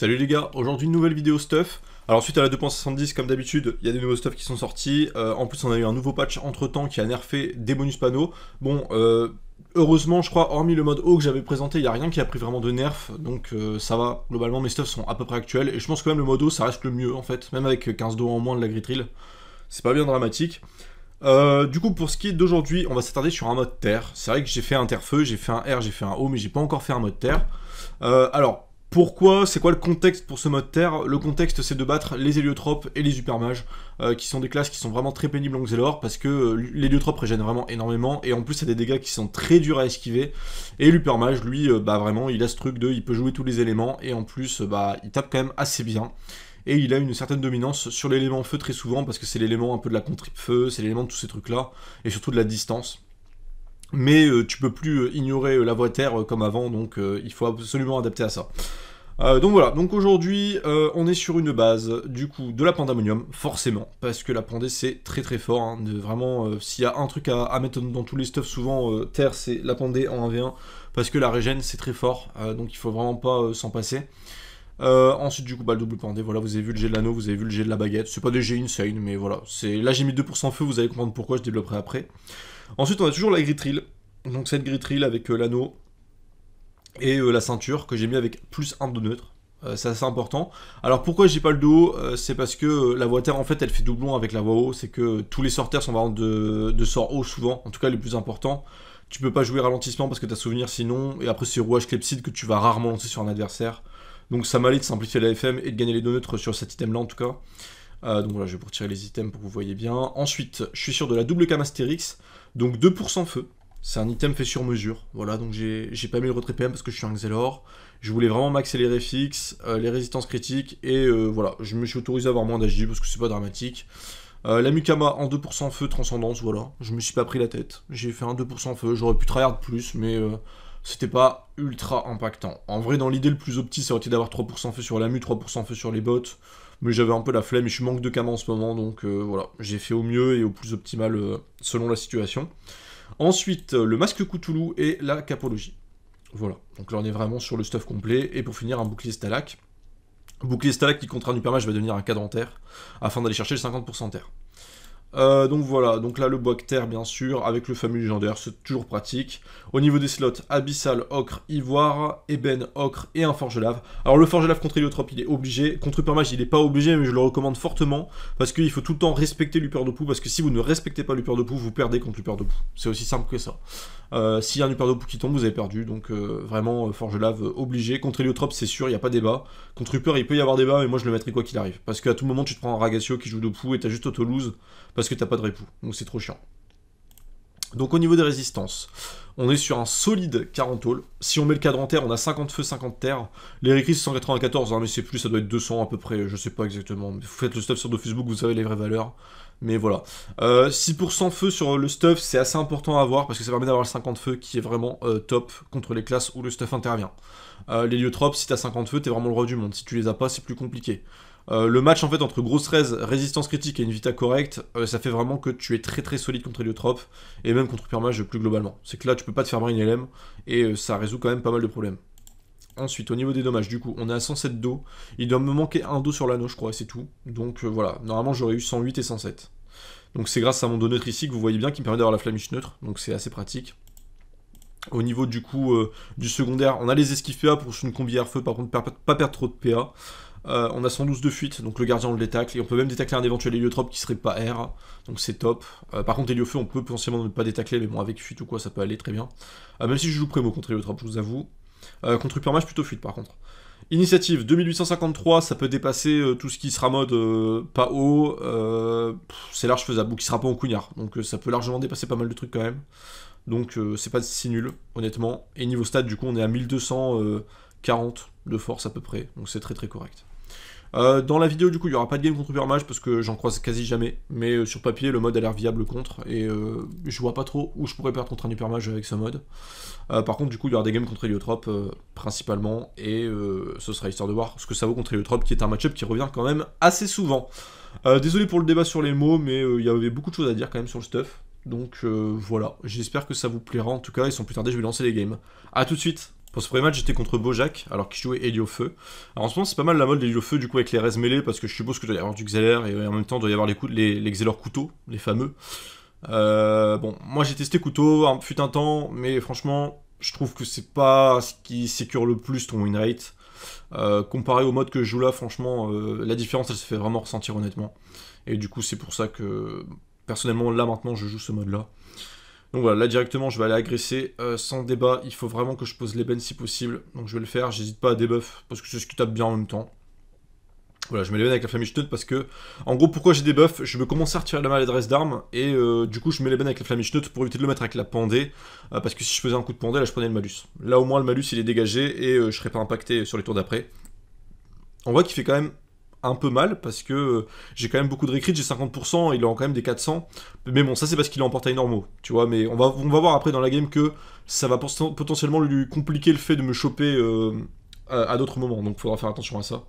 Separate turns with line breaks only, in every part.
Salut les gars, aujourd'hui une nouvelle vidéo stuff. Alors suite à la 2.70 comme d'habitude, il y a des nouveaux stuff qui sont sortis. Euh, en plus on a eu un nouveau patch entre temps qui a nerfé des bonus panneaux. Bon, euh, heureusement je crois, hormis le mode haut que j'avais présenté, il n'y a rien qui a pris vraiment de nerf. Donc euh, ça va, globalement mes stuffs sont à peu près actuels. Et je pense que même le mode haut ça reste le mieux en fait, même avec 15 dos en moins de la gritrille. C'est pas bien dramatique. du coup, pour ce qui est d'aujourd'hui, on va s'attarder sur un mode terre. C'est vrai que j'ai fait un terre-feu, j'ai fait un R, j'ai fait un O mais j'ai pas encore fait un mode terre. alors, pourquoi C'est quoi le contexte pour ce mode Terre Le contexte, c'est de battre les héliotropes et les supermages, euh, qui sont des classes qui sont vraiment très pénibles en Xelor, parce que euh, les l'héliotrope régène vraiment énormément, et en plus, c'est des dégâts qui sont très durs à esquiver. Et l'upermage, lui, euh, bah vraiment, il a ce truc de, il peut jouer tous les éléments, et en plus, bah, il tape quand même assez bien. Et il a une certaine dominance sur l'élément feu très souvent, parce que c'est l'élément un peu de la contre feu, c'est l'élément de tous ces trucs-là, et surtout de la distance mais euh, tu peux plus euh, ignorer euh, la voie terre comme avant, donc il faut absolument adapter à ça. donc voilà, donc aujourd'hui on est sur une base du coup de la pandamonium, forcément, parce que la pandée c'est très très fort, hein. vraiment s'il y a un truc à, mettre dans tous les stuffs, souvent terre c'est la pandée en 1v1, parce que la régène c'est très fort, donc il faut vraiment pas s'en passer. ensuite, du coup, bah, le double Pandé. voilà, vous avez vu le jet de l'anneau, vous avez vu le jet de la baguette. C'est pas des jets insane, mais voilà. Là, j'ai mis 2% feu, vous allez comprendre pourquoi, je développerai après. Ensuite, on a toujours la grid Donc cette grid avec euh, l'anneau et euh, la ceinture que j'ai mis avec plus un de neutre. Euh, c'est assez important. Alors pourquoi j'ai pas le dos C'est parce que la voie terre en fait elle fait doublon avec la voie haut. C'est que tous les sorteurs sont vraiment de, sort haut souvent, en tout cas les plus importants. Tu peux pas jouer ralentissement parce que t'as souvenir sinon. Et après c'est rouage clepside que tu vas rarement lancer sur un adversaire. Donc ça m'allait de simplifier la FM et de gagner les deux neutres sur cet item là en tout cas. Euh, donc voilà, je vais pour retirer les items pour que vous voyez bien. Ensuite, je suis sur de la double cam Astérix, donc 2% feu. C'est un item fait sur mesure. Voilà, donc j'ai pas mis le retrait PM parce que je suis un Xelor. Je voulais vraiment maxer les euh, les résistances critiques, et euh, voilà, je me suis autorisé à avoir moins d'agi parce que c'est pas dramatique. la Mukama en 2% feu, transcendance, voilà. Je me suis pas pris la tête. J'ai fait un 2% feu, j'aurais pu de plus, mais c'était pas ultra impactant. En vrai, dans l'idée, le plus optique, ça aurait été d'avoir 3% feu sur la mu, 3% feu sur les bottes, mais j'avais un peu la flemme et je manque de cam en ce moment, donc euh, voilà, j'ai fait au mieux et au plus optimal euh, selon la situation. Ensuite, euh, le masque Cthulhu et la capologie. Voilà, donc là on est vraiment sur le stuff complet, et pour finir, un bouclier Stalak. Bouclier Stalak qui, contraint du permage, va devenir un cadran terre, afin d'aller chercher le 50% terre. Euh, donc voilà, donc là le terre bien sûr, avec le fameux légendaire, c'est toujours pratique. Au niveau des slots, Abyssal, Ocre, Ivoire, Ébène, Ocre et un Forge Lave. Alors le Forge Lave contre Héliotrope il est obligé, contre Hypermage il est pas obligé mais je le recommande fortement parce qu'il faut tout le temps respecter l'Upeur de pou parce que si vous ne respectez pas l'Upeur de pou vous perdez contre l'Upeur de C'est aussi simple que ça. Euh, s'il y a un Upeur de Pou qui tombe, vous avez perdu, donc euh, vraiment Forge Lave obligé. Contre Héliotrope c'est sûr, il n'y a pas débat. Contre Upper il peut y avoir débat mais moi je le mettrai quoi qu'il arrive parce qu'à tout moment tu te prends un Ragacio qui joue de pou et t'as juste auto parce que t'as pas de répoux, donc c'est trop chiant. Donc au niveau des résistances, on est sur un solide 40 Halls, Si on met le cadre en terre, on a 50 feux, 50 terres. Les récris 194, hein, mais c'est plus, ça doit être 200 à peu près, je sais pas exactement. Vous faites le stuff sur de Facebook, vous avez les vraies valeurs. Mais voilà. 6% euh, feu sur le stuff, c'est assez important à avoir, parce que ça permet d'avoir le 50 feu qui est vraiment euh, top contre les classes où le stuff intervient. Euh, les les liotropes, si t'as 50 feux, t'es vraiment le roi du monde. Si tu les as pas, c'est plus compliqué. Euh, le match en fait entre grosse raise, résistance critique et une vita correcte, euh, ça fait vraiment que tu es très très solide contre trop et même contre Permage plus globalement. C'est que là tu peux pas te faire marrer une LM et euh, ça résout quand même pas mal de problèmes. Ensuite, au niveau des dommages, du coup, on est à 107 dos. Il doit me manquer un dos sur l'anneau, je crois, c'est tout. Donc voilà, normalement j'aurais eu 108 et 107. Donc c'est grâce à mon dos neutre ici que vous voyez bien qui me permet d'avoir la flamiche neutre, donc c'est assez pratique. Au niveau du coup du secondaire, on a les esquives PA pour une combi air-feu, par contre pas perdre trop de PA. Euh, on a 112 de fuite, donc le gardien on le détacle, et on peut même détacler un éventuel héliotrope qui serait pas R, donc c'est top. Euh, par contre feu on peut potentiellement ne pas détacler, mais bon avec fuite ou quoi ça peut aller très bien. Euh, même si je joue prémo contre héliotrope, je vous avoue. contre Uppermage, plutôt fuite par contre. Initiative 2853, ça peut dépasser tout ce qui sera mode pas haut, c'est large faisable, ou qui sera pas en cougnard, donc ça peut largement dépasser pas mal de trucs quand même. Donc c'est pas si nul, honnêtement. Et niveau stade, du coup, on est à 1240 de force à peu près, donc c'est très très correct. Euh, dans la vidéo, du coup, il n'y aura pas de game contre Hypermage parce que j'en croise quasi jamais. Mais euh, sur papier, le mode a l'air viable contre. Et euh, je vois pas trop où je pourrais perdre contre un avec ce mode. par contre, du coup, il y aura des games contre Heliotrope principalement. Et ce sera histoire de voir ce que ça vaut contre Heliotrope, qui est un match-up qui revient quand même assez souvent. désolé pour le débat sur les mots, mais il y avait beaucoup de choses à dire quand même sur le stuff. Donc voilà, j'espère que ça vous plaira en tout cas. Et sans plus tarder, je vais lancer les games. A tout de suite! Pour ce premier match, j'étais contre Bojack, alors qu'il jouait Helio Feu. Alors en ce moment, c'est pas mal la mode d'Helio Feu, du coup, avec les res mêlés, parce que je suppose que doit y avoir du Xeller, et euh, en même temps, doit y avoir les, les, les couteaux, les fameux. Euh, bon, moi j'ai testé couteau, un, hein, fut un temps, mais franchement, je trouve que c'est pas ce qui sécure le plus ton winrate. Euh, comparé au mode que je joue là, franchement, la différence elle se fait vraiment ressentir honnêtement. Et du coup, c'est pour ça que personnellement, là maintenant, je joue ce mode là. Donc voilà, là directement, je vais aller agresser euh, sans débat. Il faut vraiment que je pose les bennes si possible. Donc je vais le faire. J'hésite pas à débuff parce que c'est ce qui tape bien en même temps. Voilà, je mets les avec la famille parce que, en gros, pourquoi j'ai des buffs Je veux commencer à retirer la maladresse d'armes et euh, du coup, je mets les bennes avec la flamme pour éviter de le mettre avec la pendée. Euh, parce que si je faisais un coup de pendée là, je prenais le malus. Là, au moins, le malus, il est dégagé et je serais pas impacté sur les tours d'après. On voit qu'il fait quand même un peu mal parce que euh, j'ai quand même beaucoup de récrits, j'ai 50%, il en quand même des 400. Mais bon, ça c'est parce qu'il est en portail normaux, tu vois. Mais on va, on va voir après dans la game que ça va potentiellement lui compliquer le fait de me choper euh, à, d'autres moments, donc faudra faire attention à ça.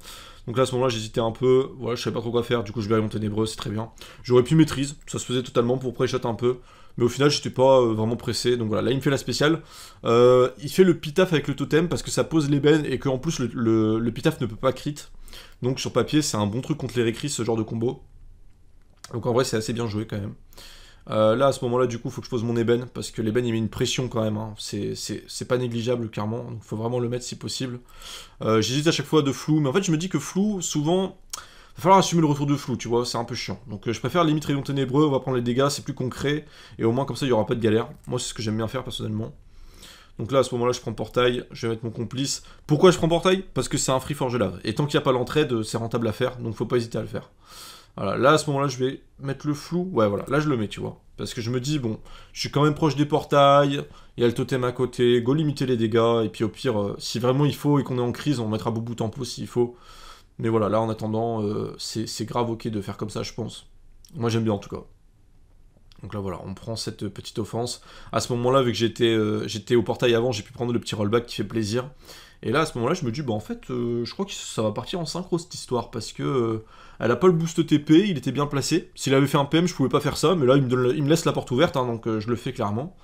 Donc là, à ce moment-là, j'hésitais un peu, voilà, je savais pas trop quoi faire, du coup je vais aller en ténébreux, c'est très bien. J'aurais pu maîtrise, ça se faisait totalement pour pré un peu, mais au final, j'étais pas euh, vraiment pressé, donc voilà, là il me fait la spéciale. il fait le pitaf avec le totem, parce que ça pose l'ébène, et en plus le, le, pitaf ne peut pas crit, donc sur papier, c'est un bon truc contre les récris, ce genre de combo. Donc en vrai, c'est assez bien joué quand même. Euh, là, à ce moment-là, du coup, faut que je pose mon ébène, parce que l'ébène, il met une pression quand même. Hein. C'est pas négligeable, clairement. Donc, faut vraiment le mettre si possible. Euh, j'hésite à chaque fois de flou, mais en fait, je me dis que flou, souvent, va falloir assumer le retour de flou, tu vois, c'est un peu chiant. Donc, euh, je préfère limite rayon ténébreux, on va prendre les dégâts, c'est plus concret, et au moins, comme ça, il n'y aura pas de galère. Moi, c'est ce que j'aime bien faire personnellement. Donc là, à ce moment-là, je prends portail, je vais mettre mon complice. Pourquoi je prends portail Parce que c'est un free forge lave. Et tant qu'il n'y a pas l'entraide, c'est rentable à faire, donc faut pas hésiter à le faire. Voilà, là à ce moment-là, je vais mettre le flou. Ouais, voilà, là je le mets, tu vois. Parce que je me dis, bon, je suis quand même proche des portails, il y a le totem à côté, go limiter les dégâts, et puis au pire, euh, si vraiment il faut et qu'on est en crise, on mettra bout tempo s'il faut. Mais voilà, là en attendant, euh, c'est grave ok de faire comme ça, je pense. Moi j'aime bien en tout cas. Donc là voilà, on prend cette petite offense. À ce moment-là, vu que j'étais euh, j'étais au portail avant, j'ai pu prendre le petit rollback qui fait plaisir. Et là, à ce moment-là, je me dis, bah en fait, euh, je crois que ça va partir en synchro cette histoire, parce que euh, elle a pas le boost TP, il était bien placé. S'il avait fait un PM, je pouvais pas faire ça, mais là, il me, laisse la porte ouverte, hein, donc je le fais clairement.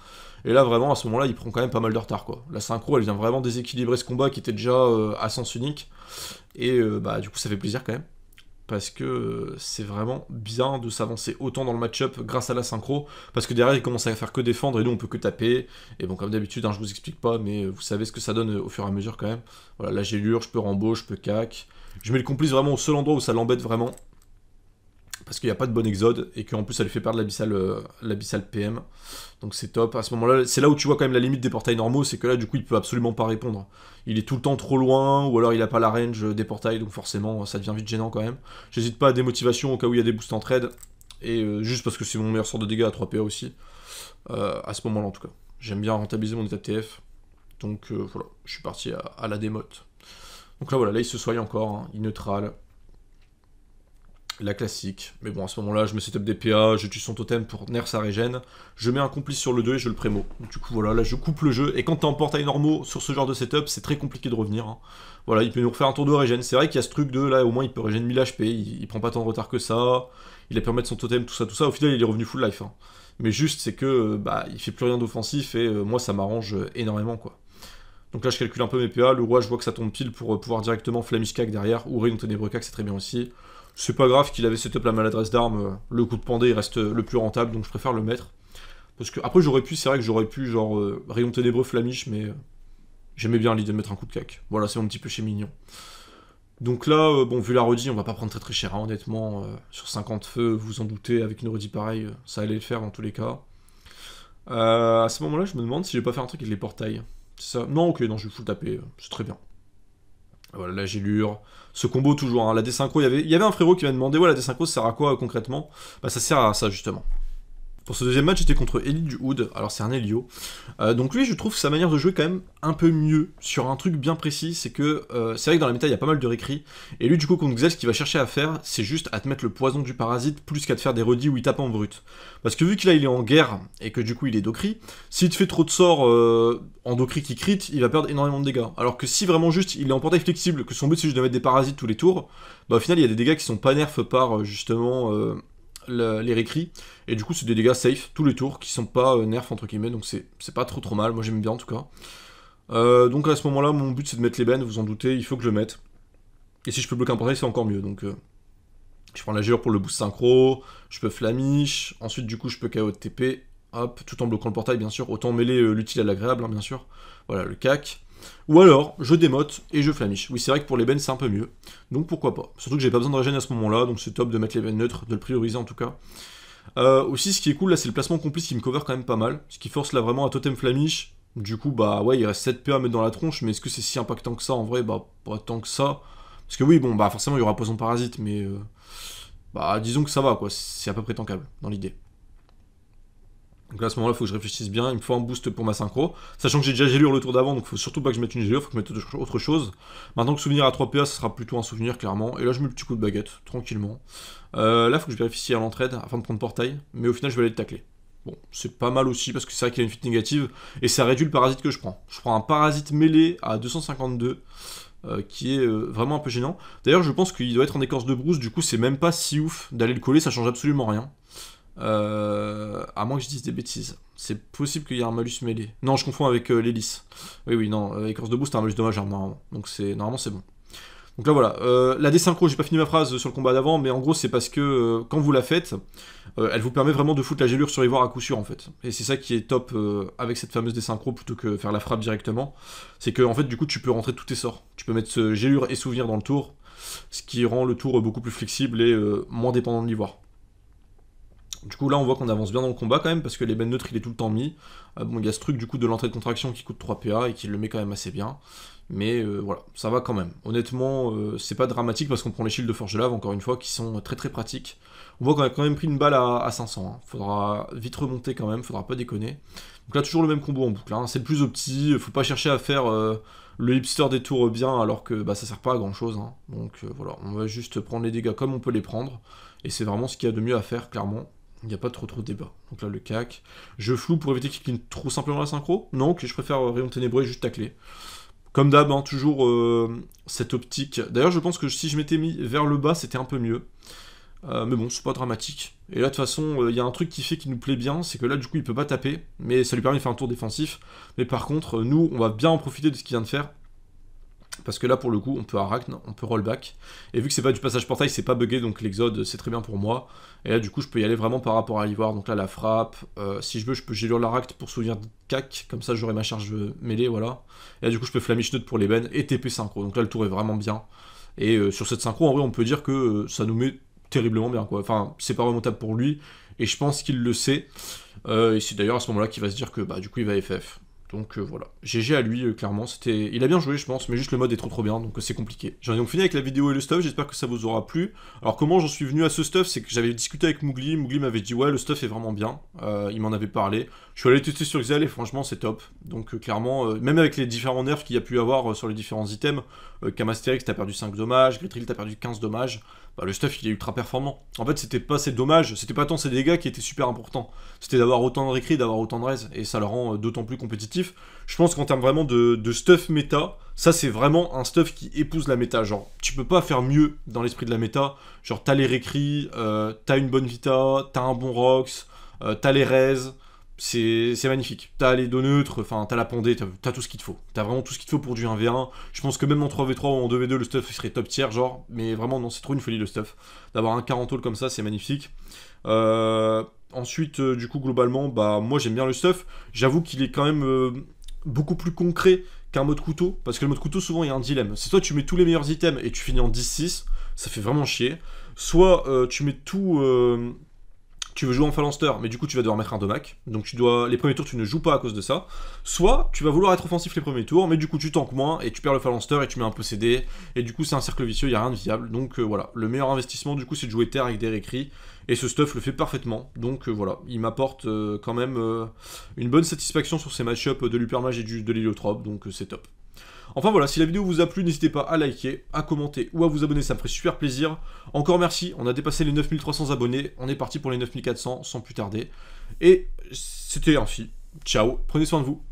Et là, vraiment, à ce moment-là, il prend quand même pas mal de retard, quoi. La synchro, elle vient vraiment déséquilibrer ce combat qui était déjà à sens unique. Et bah, du coup, ça fait plaisir quand même parce que c'est vraiment bien de s'avancer autant dans le match-up grâce à la synchro, parce que derrière il commence à faire que défendre et nous on peut que taper. Et bon, comme d'habitude, hein, je vous explique pas, mais vous savez ce que ça donne euh, au fur et à mesure quand même. Voilà, là j'ai je peux Rambo, je peux cac. Je mets le complice vraiment au seul endroit où ça l'embête vraiment, parce qu'il n'y a pas de bon exode et qu'en plus elle fait perdre l'abyssal euh, PM. Donc c'est top. À ce moment-là, c'est là où tu vois quand même la limite des portails normaux, c'est que là du coup il peut absolument pas répondre. Il est tout le temps trop loin ou alors il n'a pas la range euh, des portails, donc forcément euh, ça devient vite gênant quand même. J'hésite pas à démotivation au cas où il y a des boosts en trade et juste parce que c'est mon meilleur sort de dégâts à 3 PA aussi. à ce moment-là en tout cas. J'aime bien rentabiliser mon état de TF. Donc voilà, je suis parti à, la démote. Donc là voilà, là il se soigne encore, hein. il neutrale. La classique. Mais bon, à ce moment-là, je me setup des PA, je tue son totem pour nerf sa régène, je mets un complice sur le 2 et je le prémo. du coup, voilà, là, je coupe le jeu. Et quand t'es en portail normaux sur ce genre de setup, c'est très compliqué de revenir. Hein. Voilà, il peut nous refaire un tour de régène. C'est vrai qu'il y a ce truc de, là, au moins, il peut régène 1000 HP, il, prend pas tant de retard que ça, il a permis de son totem, tout ça, tout ça. Au final, il est revenu full life. Hein. Mais juste, c'est que, bah, il fait plus rien d'offensif et euh, moi, ça m'arrange euh, énormément, quoi. Donc là, je calcule un peu mes PA. Le roi, je vois que ça tombe pile pour euh, pouvoir directement Flamish derrière ou Rayon Ténébreux c'est très bien aussi. C'est pas grave qu'il avait setup la maladresse d'armes, euh, le coup de pandé reste euh, le plus rentable, donc je préfère le mettre. Parce que après j'aurais pu, c'est vrai que j'aurais pu genre euh, rayonter rayon ténébreux flamiche, mais j'aimais bien l'idée de mettre un coup de cac. Voilà, c'est mon petit péché mignon. Donc là, bon, vu la redi, on va pas prendre très très cher, hein, honnêtement. sur 50 feux, vous en doutez, avec une redi pareille, ça allait le faire dans tous les cas. à ce moment-là, je me demande si vais pas faire un truc avec les portails. C'est ça Non, ok, non, je vais vous taper, c'est très bien. Voilà, la gélure, ce combo toujours, hein. la D synchro, il y avait un frérot qui m'a demandé, ouais, la D synchro, ça sert à quoi euh, concrètement Bah ça sert à ça justement. Pour ce deuxième match, j'étais contre Elite du Hood, alors c'est un Elio. Euh, donc lui, je trouve sa manière de jouer quand même un peu mieux sur un truc bien précis, c'est que euh, c'est vrai que dans la méta, il y a pas mal de récris, et lui du coup contre Xel, ce qu'il va chercher à faire, c'est juste à te mettre le poison du parasite plus qu'à te faire des redis où il tape en brut. Parce que vu qu'il il est en guerre, et que du coup il est docri, s'il te fait trop de sorts euh, en docri qui crit, il va perdre énormément de dégâts. Alors que si vraiment juste il est en portail flexible, que son but c'est juste de mettre des parasites tous les tours, bah au final il y a des dégâts qui sont pas nerfs par justement les récrits. Et du coup, c'est des dégâts safe tous les tours qui sont pas euh, nerfs entre guillemets, donc c'est pas trop trop mal. Moi j'aime bien en tout cas. Euh, donc à ce moment-là, mon but c'est de mettre les l'ébène, vous en doutez, il faut que je le mette. Et si je peux bloquer un portail, c'est encore mieux. Donc euh, je prends la jure pour le boost synchro, je peux flamiche, ensuite du coup je peux KO TP, hop, tout en bloquant le portail bien sûr. Autant mêler l'utile à l'agréable, hein, bien sûr. Voilà, le cac. Ou alors, je démote et je flamiche, Oui, c'est vrai que pour les bennes c'est un peu mieux. Donc pourquoi pas. Surtout que j'ai pas besoin de régène à ce moment-là, donc c'est top de mettre les bennes neutres, de le prioriser en tout cas. Euh, aussi, ce qui est cool là, c'est le placement complice qui me cover quand même pas mal. Ce qui force là vraiment un totem flamiche, Du coup, bah ouais, il reste 7 p à mettre dans la tronche, mais est-ce que c'est si impactant que ça en vrai Bah pas tant que ça. Parce que oui, bon, bah forcément, il y aura poison parasite, mais. Euh, bah disons que ça va, quoi. C'est à peu près tankable dans l'idée. Donc là, à ce moment-là, il faut que je réfléchisse bien. Il me faut un boost pour ma synchro. Sachant que j'ai déjà Gélure le tour d'avant, donc il faut surtout pas que je mette une Gélure, il faut que je mette autre chose. Maintenant que souvenir à 3 PA, ça sera plutôt un souvenir, clairement. Et là, je mets le petit coup de baguette, tranquillement. Euh, là, il faut que je vérifie à l'entraide afin de prendre portail. Mais au final, je vais aller le tacler. Bon, c'est pas mal aussi parce que c'est vrai qu'il a une fuite négative et ça réduit le parasite que je prends. Je prends un parasite mêlé à 252 euh, qui est euh, vraiment un peu gênant. D'ailleurs, je pense qu'il doit être en écorce de brousse, du coup, c'est même pas si ouf d'aller le coller, ça change absolument rien. Euh, à moins que je dise des bêtises. C'est possible qu'il y ait un malus mêlé. Non, je confonds avec euh, l'hélice. Oui, oui, non. Euh, écorce de boost, c'est un malus dommage hein, normalement. Donc c'est normalement, c'est bon. Donc là, voilà. Euh, la désynchro, j'ai pas fini ma phrase sur le combat d'avant, mais en gros, c'est parce que quand vous la faites, elle vous permet vraiment de foutre la gélure sur Ivoire à coup sûr, en fait. Et c'est ça qui est top avec cette fameuse désynchro, plutôt que faire la frappe directement. C'est que, en fait, du coup, tu peux rentrer tous tes sorts. Tu peux mettre ce gélure et souvenir dans le tour, ce qui rend le tour beaucoup plus flexible et moins dépendant de l'Ivoire. Du coup, là, on voit qu'on avance bien dans le combat quand même, parce que les neutre neutres, il est tout le temps mis. Euh, bon, il y a ce truc du coup de l'entrée de contraction qui coûte 3 PA et qui le met quand même assez bien. Mais euh, voilà, ça va quand même. Honnêtement, euh, c'est pas dramatique parce qu'on prend les shields de Forge Lave, encore une fois, qui sont très très pratiques. On voit qu'on a quand même pris une balle à, 500. Hein. Faudra vite remonter quand même, faudra pas déconner. Donc là, toujours le même combo en boucle. Hein. C'est le plus opti, faut pas chercher à faire le hipster des tours bien alors que bah, ça sert pas à grand chose. Hein. Donc voilà, on va juste prendre les dégâts comme on peut les prendre. Et c'est vraiment ce qu'il y a de mieux à faire, clairement il n'y a pas trop trop de débat. Donc là, le CAC. Je floue pour éviter qu'il cligne trop simplement la synchro. Non, que je préfère euh, Rayon Ténébreux et juste tacler. Comme d'hab, hein, toujours euh, cette optique. D'ailleurs, je pense que si je m'étais mis vers le bas, c'était un peu mieux. Euh, mais bon, c'est pas dramatique. Et là, de toute façon, il y a un truc qui fait qu'il nous plaît bien, c'est que là, du coup, il peut pas taper, mais ça lui permet de faire un tour défensif. Mais par contre, nous, on va bien en profiter de ce qu'il vient de faire parce que là, pour le coup, on peut Arachne, on peut rollback. Et vu que c'est pas du passage portail, c'est pas bugué, donc l'Exode, c'est très bien pour moi. Et là, du coup, je peux y aller vraiment par rapport à l'ivoire. Donc là, la frappe. Euh, si je veux, je peux Gélure l'Arachne pour souvenir de cac. Comme ça, j'aurai ma charge mêlée, voilà. Et là, du coup, je peux Flamish pour l'ébène et TP synchro. Donc là, le tour est vraiment bien. Et euh, sur cette synchro, en vrai, on peut dire que euh, ça nous met terriblement bien, quoi. Enfin, c'est pas remontable pour lui. Et je pense qu'il le sait. et c'est d'ailleurs à ce moment-là qu'il va se dire que, bah, du coup, il va FF. Donc euh, voilà, GG à lui, euh, clairement, c'était... Il a bien joué, je pense, mais juste le mode est trop trop bien, donc euh, c'est compliqué. J'en ai donc fini avec la vidéo et le stuff, j'espère que ça vous aura plu. Alors comment j'en suis venu à ce stuff, c'est que j'avais discuté avec Mougli, Mougli m'avait dit « Ouais, le stuff est vraiment bien il m'en avait parlé. Je suis allé tester sur XL et franchement, c'est top. Donc clairement, même avec les différents nerfs qu'il y a pu avoir sur les différents items, Kamastérix, t'as perdu 5 dommages, Gritril, t'as perdu 15 dommages, bah, le stuff il est ultra performant. En fait, c'était pas assez dommage, c'était pas tant ces dégâts qui étaient super importants. C'était d'avoir autant de récré, d'avoir autant de res, et ça le rend euh, d'autant plus compétitif. Je pense qu'en termes vraiment de, stuff méta, ça c'est vraiment un stuff qui épouse la méta. Genre, tu peux pas faire mieux dans l'esprit de la méta. Genre, t'as les récré, euh, t'as une bonne vita, t'as un bon rocks euh, t'as les res, c'est magnifique. T'as les deux neutres, enfin t'as la pendée, t'as tout ce qu'il te faut. T'as vraiment tout ce qu'il te faut pour du 1v1. Je pense que même en 3v3 ou en 2v2, le stuff serait top tier, genre. Mais vraiment, non, c'est trop une folie le stuff. D'avoir un 40 comme ça, c'est magnifique. Euh, ensuite, euh, du coup, globalement, bah moi j'aime bien le stuff. J'avoue qu'il est quand même euh, beaucoup plus concret qu'un mode couteau. Parce que le mode couteau, souvent, il y a un dilemme. C'est soit tu mets tous les meilleurs items et tu finis en 10-6, ça fait vraiment chier. Soit tu mets tout tu veux jouer en phalanster, mais du coup tu vas devoir mettre un domac, donc tu dois les premiers tours tu ne joues pas à cause de ça. Soit tu vas vouloir être offensif les premiers tours, mais du coup tu tankes moins et tu perds le phalanster et tu mets un peu CD et du coup c'est un cercle vicieux, il y a rien de viable. Donc euh, voilà, le meilleur investissement du coup c'est de jouer terre avec des récris et ce stuff le fait parfaitement. Donc euh, voilà, il m'apporte euh, quand même une bonne satisfaction sur ces match-ups de l'Upermage et du, de l'Héliotrope, donc c'est top. Enfin voilà, si la vidéo vous a plu, n'hésitez pas à liker, à commenter ou à vous abonner, ça me ferait super plaisir. Encore merci, on a dépassé les 9300 abonnés, on est parti pour les 9400 sans plus tarder. Et c'était Amphi, Ciao, prenez soin de vous.